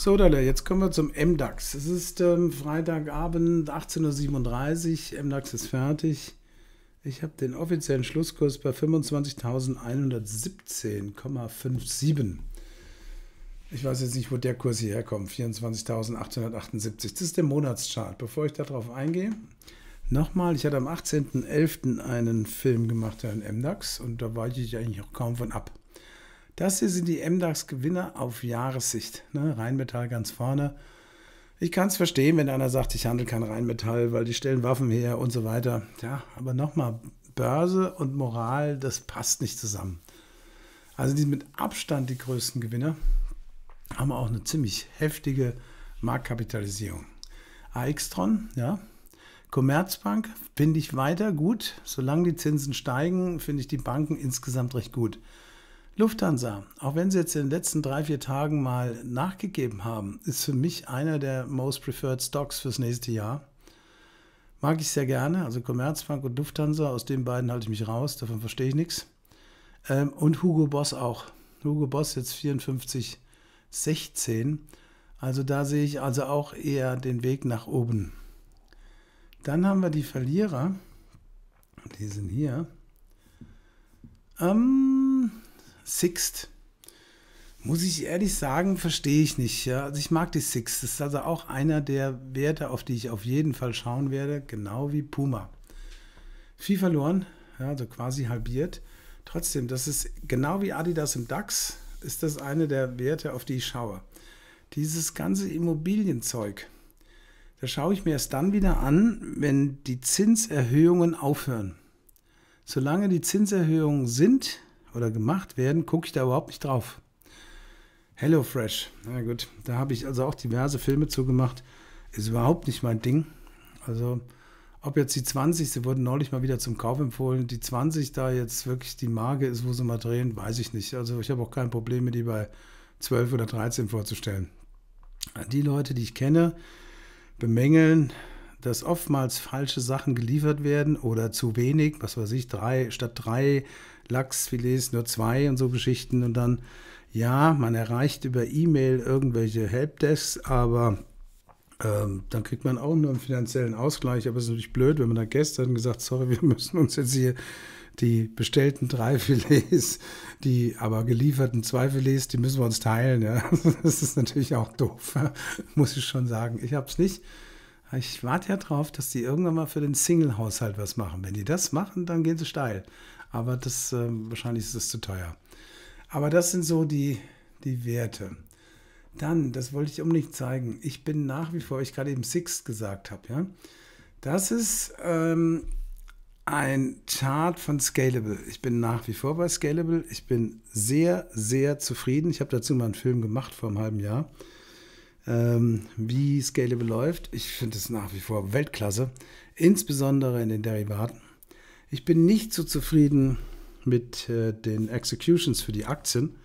So, Dalle, jetzt kommen wir zum MDAX. Es ist ähm, Freitagabend, 18.37 Uhr. MDAX ist fertig. Ich habe den offiziellen Schlusskurs bei 25.117,57. Ich weiß jetzt nicht, wo der Kurs hierher kommt. 24.878. Das ist der Monatschart. Bevor ich darauf eingehe, nochmal, ich hatte am 18.11. einen Film gemacht, einen MDAX, und da weiche ich eigentlich auch kaum von ab. Das hier sind die MDAX-Gewinner auf Jahressicht. Ne? Rheinmetall ganz vorne. Ich kann es verstehen, wenn einer sagt, ich handle kein Rheinmetall, weil die stellen Waffen her und so weiter. Ja, aber nochmal, Börse und Moral, das passt nicht zusammen. Also die sind mit Abstand die größten Gewinner haben auch eine ziemlich heftige Marktkapitalisierung. Aixtron, ja. Commerzbank finde ich weiter gut. Solange die Zinsen steigen, finde ich die Banken insgesamt recht gut. Lufthansa, auch wenn sie jetzt in den letzten drei, vier Tagen mal nachgegeben haben, ist für mich einer der most preferred Stocks fürs nächste Jahr. Mag ich sehr gerne. Also Commerzbank und Lufthansa, aus den beiden halte ich mich raus, davon verstehe ich nichts. Ähm, und Hugo Boss auch. Hugo Boss jetzt 54, 16. Also da sehe ich also auch eher den Weg nach oben. Dann haben wir die Verlierer. Die sind hier. Ähm, Sixt, muss ich ehrlich sagen, verstehe ich nicht. Ja? Also ich mag die Six. Das ist also auch einer der Werte, auf die ich auf jeden Fall schauen werde, genau wie Puma. Viel verloren, ja, also quasi halbiert. Trotzdem, das ist genau wie Adidas im DAX, ist das eine der Werte, auf die ich schaue. Dieses ganze Immobilienzeug, da schaue ich mir erst dann wieder an, wenn die Zinserhöhungen aufhören. Solange die Zinserhöhungen sind, oder gemacht werden, gucke ich da überhaupt nicht drauf. HelloFresh, na gut, da habe ich also auch diverse Filme zugemacht. Ist überhaupt nicht mein Ding. Also, ob jetzt die 20, sie wurden neulich mal wieder zum Kauf empfohlen, die 20 da jetzt wirklich die Marke ist, wo sie mal drehen, weiß ich nicht. Also, ich habe auch kein Problem mir die bei 12 oder 13 vorzustellen. Die Leute, die ich kenne, bemängeln, dass oftmals falsche Sachen geliefert werden oder zu wenig, was weiß ich, drei statt drei Lachsfilets nur zwei und so Geschichten und dann, ja, man erreicht über E-Mail irgendwelche Helpdesks, aber ähm, dann kriegt man auch nur einen finanziellen Ausgleich. Aber es ist natürlich blöd, wenn man da gestern gesagt, sorry, wir müssen uns jetzt hier die bestellten drei Filets, die aber gelieferten zwei Filets, die müssen wir uns teilen. Ja. Das ist natürlich auch doof, muss ich schon sagen. Ich habe es nicht. Ich warte ja drauf, dass die irgendwann mal für den Single-Haushalt was machen. Wenn die das machen, dann gehen sie steil aber das äh, wahrscheinlich ist es zu teuer. Aber das sind so die, die Werte. Dann, das wollte ich unbedingt zeigen. Ich bin nach wie vor, ich gerade eben Six gesagt habe, ja. Das ist ähm, ein Chart von Scalable. Ich bin nach wie vor bei Scalable. Ich bin sehr, sehr zufrieden. Ich habe dazu mal einen Film gemacht vor einem halben Jahr, ähm, wie Scalable läuft. Ich finde es nach wie vor Weltklasse, insbesondere in den Derivaten. Ich bin nicht so zufrieden mit äh, den Executions für die Aktien.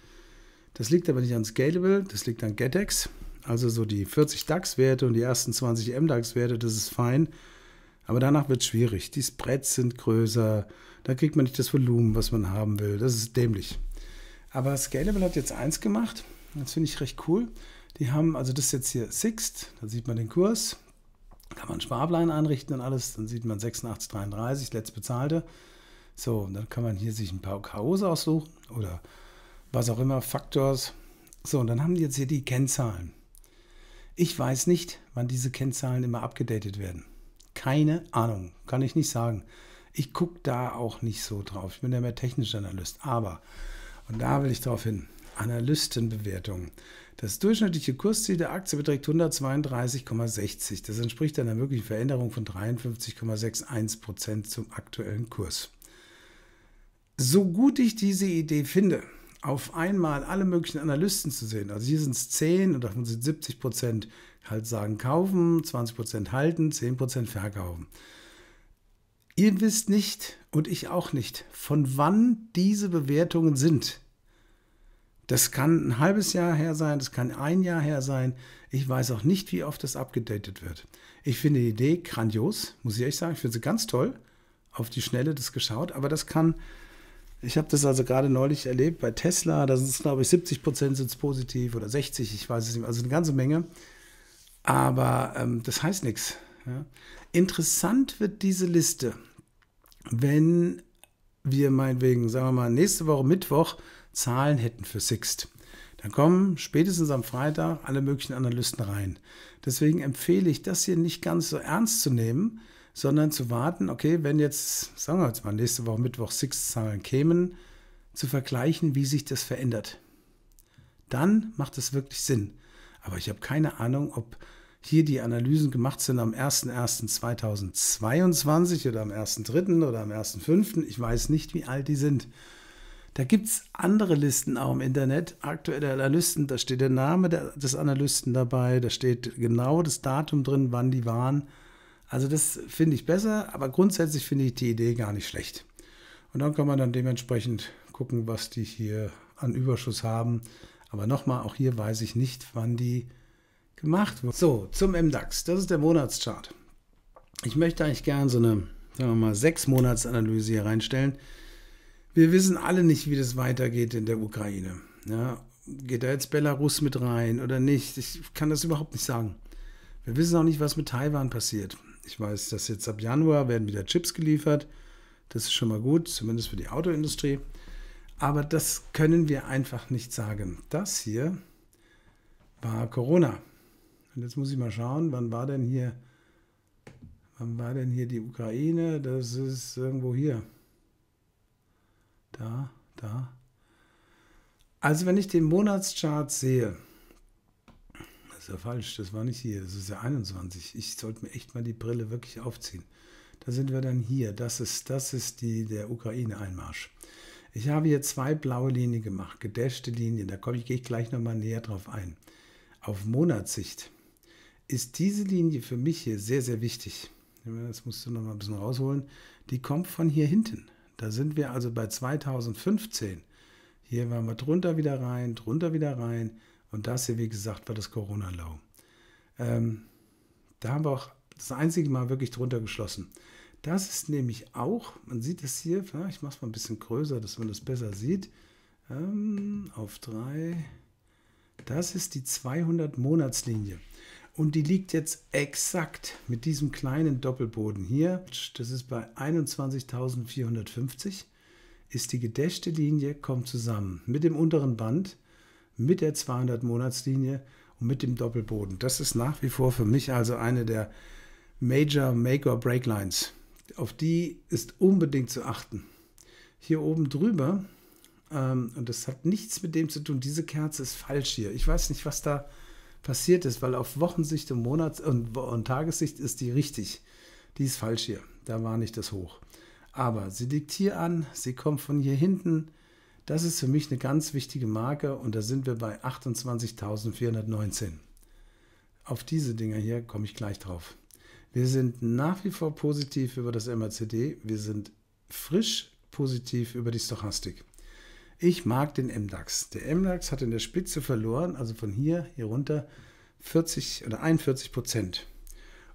Das liegt aber nicht an Scalable, das liegt an GetEx. Also so die 40 DAX-Werte und die ersten 20 MDAX-Werte, das ist fein. Aber danach wird es schwierig. Die Spreads sind größer, da kriegt man nicht das Volumen, was man haben will. Das ist dämlich. Aber Scalable hat jetzt eins gemacht. Das finde ich recht cool. Die haben, also das ist jetzt hier Sixt, da sieht man den Kurs. Kann man einen Sparplan einrichten und alles, dann sieht man 86,33, letztbezahlte. bezahlte. So, dann kann man hier sich ein paar KOs aussuchen oder was auch immer, Faktors. So, und dann haben die jetzt hier die Kennzahlen. Ich weiß nicht, wann diese Kennzahlen immer abgedatet werden. Keine Ahnung, kann ich nicht sagen. Ich gucke da auch nicht so drauf. Ich bin ja mehr technischer Analyst. Aber, und da will ich drauf hin, Analystenbewertung. Das durchschnittliche Kursziel der Aktie beträgt 132,60. Das entspricht einer möglichen Veränderung von 53,61 Prozent zum aktuellen Kurs. So gut ich diese Idee finde, auf einmal alle möglichen Analysten zu sehen, also hier sind es 10 und davon sind 70 Prozent halt sagen kaufen, 20 Prozent halten, 10 Prozent verkaufen. Ihr wisst nicht und ich auch nicht, von wann diese Bewertungen sind. Das kann ein halbes Jahr her sein, das kann ein Jahr her sein. Ich weiß auch nicht, wie oft das abgedatet wird. Ich finde die Idee grandios, muss ich ehrlich sagen. Ich finde sie ganz toll. Auf die Schnelle das geschaut, aber das kann. Ich habe das also gerade neulich erlebt bei Tesla. Da sind es, glaube ich, 70 Prozent sind es positiv oder 60, ich weiß es nicht. Also eine ganze Menge. Aber ähm, das heißt nichts. Ja. Interessant wird diese Liste, wenn wir meinetwegen, sagen wir mal, nächste Woche Mittwoch Zahlen hätten für Sixt, dann kommen spätestens am Freitag alle möglichen Analysten rein. Deswegen empfehle ich, das hier nicht ganz so ernst zu nehmen, sondern zu warten, okay, wenn jetzt, sagen wir jetzt mal, nächste Woche Mittwoch sixt zahlen kämen, zu vergleichen, wie sich das verändert. Dann macht es wirklich Sinn. Aber ich habe keine Ahnung, ob hier die Analysen gemacht sind am 01.01.2022 oder am 1.03. oder am 1.05. Ich weiß nicht, wie alt die sind. Da gibt es andere Listen auch im Internet, aktuelle Analysten, da steht der Name des Analysten dabei, da steht genau das Datum drin, wann die waren. Also das finde ich besser, aber grundsätzlich finde ich die Idee gar nicht schlecht. Und dann kann man dann dementsprechend gucken, was die hier an Überschuss haben. Aber nochmal, auch hier weiß ich nicht, wann die gemacht wurden. So, zum MDAX. Das ist der Monatschart. Ich möchte eigentlich gerne so eine, sagen wir mal, sechs Monatsanalyse hier reinstellen. Wir wissen alle nicht, wie das weitergeht in der Ukraine. Ja, geht da jetzt Belarus mit rein oder nicht? Ich kann das überhaupt nicht sagen. Wir wissen auch nicht, was mit Taiwan passiert. Ich weiß, dass jetzt ab Januar werden wieder Chips geliefert. Das ist schon mal gut, zumindest für die Autoindustrie. Aber das können wir einfach nicht sagen. Das hier war Corona. Und jetzt muss ich mal schauen, wann war denn hier, wann war denn hier die Ukraine? Das ist irgendwo hier da, da. Also wenn ich den Monatschart sehe, das ist ja falsch, das war nicht hier, das ist ja 21. Ich sollte mir echt mal die Brille wirklich aufziehen. Da sind wir dann hier. Das ist, das ist die, der Ukraine-Einmarsch. Ich habe hier zwei blaue Linien gemacht, gedashte Linien. Da komme ich, gehe ich gleich nochmal näher drauf ein. Auf Monatssicht ist diese Linie für mich hier sehr, sehr wichtig. Das musst du nochmal ein bisschen rausholen. Die kommt von hier hinten. Da sind wir also bei 2015. Hier waren wir drunter wieder rein, drunter wieder rein. Und das hier, wie gesagt, war das Corona-Low. Ähm, da haben wir auch das einzige Mal wirklich drunter geschlossen. Das ist nämlich auch, man sieht es hier, ich mache es mal ein bisschen größer, dass man das besser sieht. Ähm, auf 3. Das ist die 200-Monatslinie. Und die liegt jetzt exakt mit diesem kleinen Doppelboden hier. Das ist bei 21.450. Ist die gedächte Linie, kommt zusammen mit dem unteren Band, mit der 200-Monatslinie und mit dem Doppelboden. Das ist nach wie vor für mich also eine der Major Make-or-Break-Lines. Auf die ist unbedingt zu achten. Hier oben drüber ähm, und das hat nichts mit dem zu tun. Diese Kerze ist falsch hier. Ich weiß nicht, was da passiert ist, weil auf Wochensicht und Monats- und, und Tagessicht ist die richtig. Die ist falsch hier. Da war nicht das hoch. Aber sie liegt hier an, sie kommt von hier hinten. Das ist für mich eine ganz wichtige Marke und da sind wir bei 28.419. Auf diese Dinger hier komme ich gleich drauf. Wir sind nach wie vor positiv über das MACD. Wir sind frisch positiv über die Stochastik. Ich mag den MDAX. Der MDAX hat in der Spitze verloren, also von hier, hier runter, 40 oder 41 Prozent.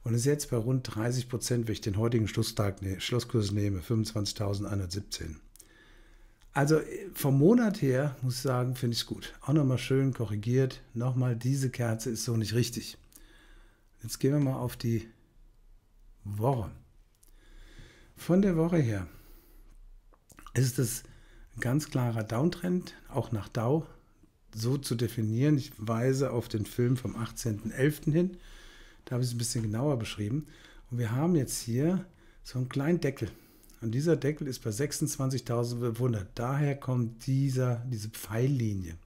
Und ist jetzt bei rund 30 Prozent, wenn ich den heutigen Schlusstag, ne, Schlusskurs nehme, 25.117. Also äh, vom Monat her, muss ich sagen, finde ich es gut. Auch nochmal schön korrigiert. Nochmal, diese Kerze ist so nicht richtig. Jetzt gehen wir mal auf die Woche. Von der Woche her ist es ganz klarer Downtrend, auch nach Dow so zu definieren. Ich weise auf den Film vom 18.11. hin. Da habe ich es ein bisschen genauer beschrieben. Und wir haben jetzt hier so einen kleinen Deckel. Und dieser Deckel ist bei 26.500. Daher kommt dieser, diese Pfeillinie.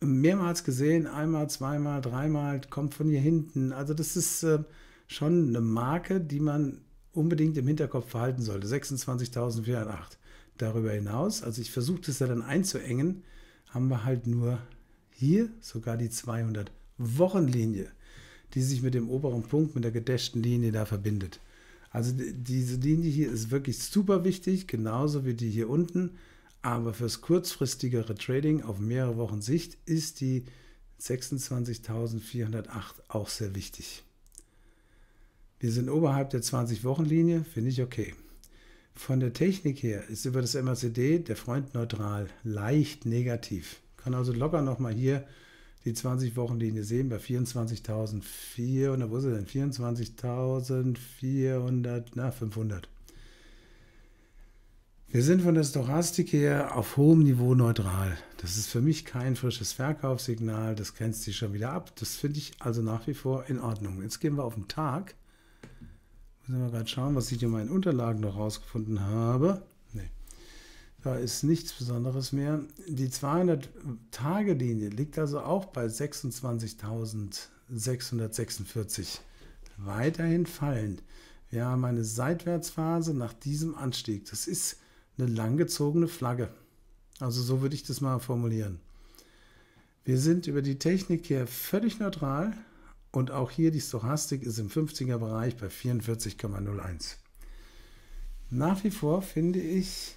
Mehrmals gesehen, einmal, zweimal, dreimal, kommt von hier hinten. Also das ist äh, schon eine Marke, die man unbedingt im Hinterkopf verhalten sollte. 26.408 darüber hinaus, also ich versuche das ja dann einzuengen, haben wir halt nur hier sogar die 200 Wochenlinie, die sich mit dem oberen Punkt, mit der gedashten Linie da verbindet. Also diese Linie hier ist wirklich super wichtig, genauso wie die hier unten. Aber fürs kurzfristigere Trading auf mehrere Wochen Sicht ist die 26.408 auch sehr wichtig. Wir sind oberhalb der 20-Wochen-Linie, finde ich okay. Von der Technik her ist über das MACD der Freund neutral, leicht negativ. Kann also locker nochmal hier die 20-Wochen-Linie sehen bei 24.400, wo ist er denn? 24.400, na, 500. Wir sind von der Stochastik her auf hohem Niveau neutral. Das ist für mich kein frisches Verkaufssignal, das grenzt sich schon wieder ab. Das finde ich also nach wie vor in Ordnung. Jetzt gehen wir auf den Tag. Müssen wir gerade schauen, was ich in meinen Unterlagen noch rausgefunden habe. Nee. Da ist nichts Besonderes mehr. Die 200-Tage-Linie liegt also auch bei 26.646. Weiterhin fallend. Wir haben eine Seitwärtsphase nach diesem Anstieg. Das ist eine langgezogene Flagge. Also so würde ich das mal formulieren. Wir sind über die Technik her völlig neutral. Und auch hier die Stochastik ist im 50er Bereich bei 44,01. Nach wie vor finde ich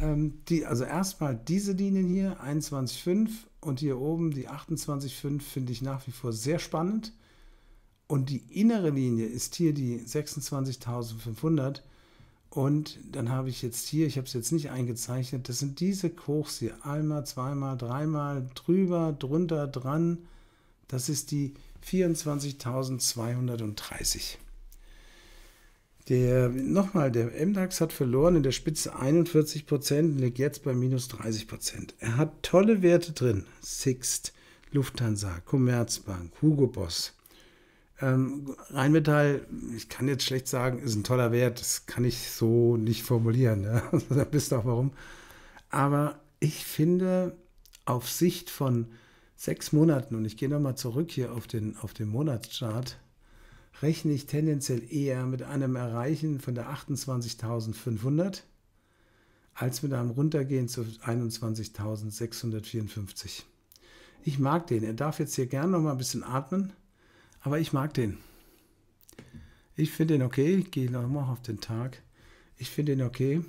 ähm, die, also erstmal diese Linien hier, 21,5 und hier oben die 28,5 finde ich nach wie vor sehr spannend. Und die innere Linie ist hier die 26.500. Und dann habe ich jetzt hier, ich habe es jetzt nicht eingezeichnet, das sind diese Kurs hier. Einmal, zweimal, dreimal, drüber, drunter, dran. Das ist die 24.230. Der, nochmal, der MDAX hat verloren in der Spitze 41 Prozent, liegt jetzt bei minus 30 Prozent. Er hat tolle Werte drin. Sixt, Lufthansa, Commerzbank, Hugo Boss. Ähm, Rheinmetall, ich kann jetzt schlecht sagen, ist ein toller Wert. Das kann ich so nicht formulieren. Ne? Also, da wisst ihr auch warum. Aber ich finde, auf Sicht von sechs Monaten, und ich gehe nochmal zurück hier auf den, auf den Monatschart, rechne ich tendenziell eher mit einem Erreichen von der 28.500 als mit einem Runtergehen zu 21.654. Ich mag den. Er darf jetzt hier gern nochmal ein bisschen atmen, aber ich mag den. Ich finde den okay. Ich gehe nochmal auf den Tag. Ich finde den okay.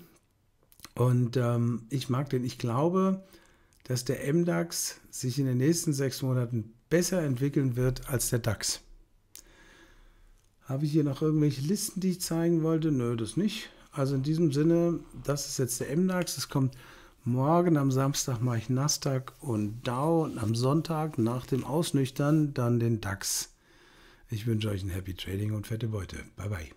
Und ähm, ich mag den. Ich glaube, dass der MDAX sich in den nächsten sechs Monaten besser entwickeln wird als der DAX. Habe ich hier noch irgendwelche Listen, die ich zeigen wollte? Nö, das nicht. Also in diesem Sinne, das ist jetzt der MDAX. Es kommt morgen am Samstag mache ich Nasdaq und Dow und am Sonntag nach dem Ausnüchtern dann den DAX. Ich wünsche euch ein Happy Trading und fette Beute. Bye bye.